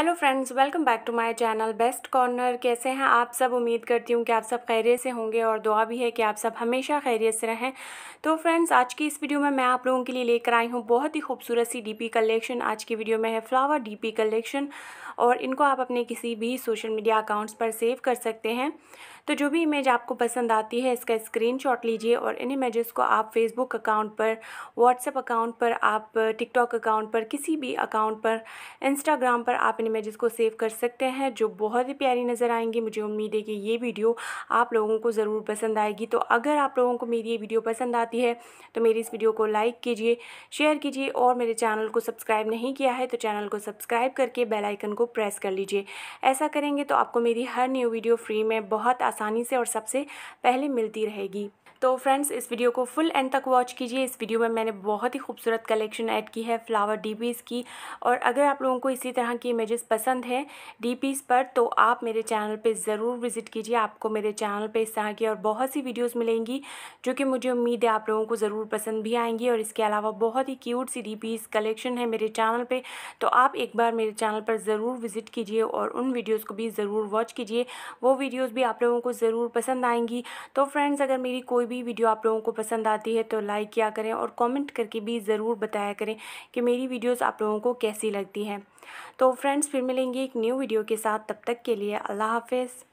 hello friends welcome back to my channel best corner कैसे हैं आप सब उम्मीद करती हूँ कि आप सब खैरियत से होंगे और दुआ भी है कि आप सब हमेशा खैरियत से रहें तो फ्रेंड्स आज की इस वीडियो में मैं आप लोगों के लिए लेकर आई हूँ बहुत ही खूबसूरत सी डीपी कलेक्शन आज की वीडियो में है फ्लावर डी कलेक्शन और इनको आप अपने किसी भी सोशल मीडिया अकाउंट्स पर सेव कर सकते हैं तो जो भी इमेज आपको पसंद आती है इसका स्क्रीन लीजिए और इन इमेजेस को आप फेसबुक अकाउंट पर व्हाट्सएप अकाउंट पर आप टिकटॉक अकाउंट पर किसी भी अकाउंट पर इंस्टाग्राम पर आप इमेजेस को सेव कर सकते हैं जो बहुत ही प्यारी नज़र आएंगी मुझे उम्मीद है कि ये वीडियो आप लोगों को ज़रूर पसंद आएगी तो अगर आप लोगों को मेरी ये वीडियो पसंद आती है तो मेरी इस वीडियो को लाइक कीजिए शेयर कीजिए और मेरे चैनल को सब्सक्राइब नहीं किया है तो चैनल को सब्सक्राइब करके बेलाइकन को प्रेस कर लीजिए ऐसा करेंगे तो आपको मेरी हर न्यू वीडियो फ्री में बहुत आसानी से और सबसे पहले मिलती रहेगी तो फ्रेंड्स इस वीडियो को फुल एंड तक वॉच कीजिए इस वीडियो में मैंने बहुत ही खूबसूरत कलेक्शन ऐड की है फ्लावर डीपीज़ की और अगर आप लोगों को इसी तरह की इमेजेस पसंद हैं डीपीज़ पर तो आप मेरे चैनल पर ज़रूर विज़िट कीजिए आपको मेरे चैनल पर इस तरह की और बहुत सी वीडियोज़ मिलेंगी जो कि मुझे उम्मीद है आप लोगों को ज़रूर पसंद भी आएंगी और इसके अलावा बहुत ही क्यूट सी डी कलेक्शन है मेरे चैनल पर तो आप एक बार मेरे चैनल पर ज़रूर विज़िट कीजिए और उन वीडियोज़ को भी ज़रूर वॉच कीजिए वो वीडियोज़ भी आप लोगों को ज़रूर पसंद आएंगी तो फ्रेंड्स अगर मेरी कोई भी वीडियो आप लोगों को पसंद आती है तो लाइक किया करें और कमेंट करके भी ज़रूर बताया करें कि मेरी वीडियोस आप लोगों को कैसी लगती हैं तो फ्रेंड्स फिर मिलेंगे एक न्यू वीडियो के साथ तब तक के लिए अल्लाह हाफिज़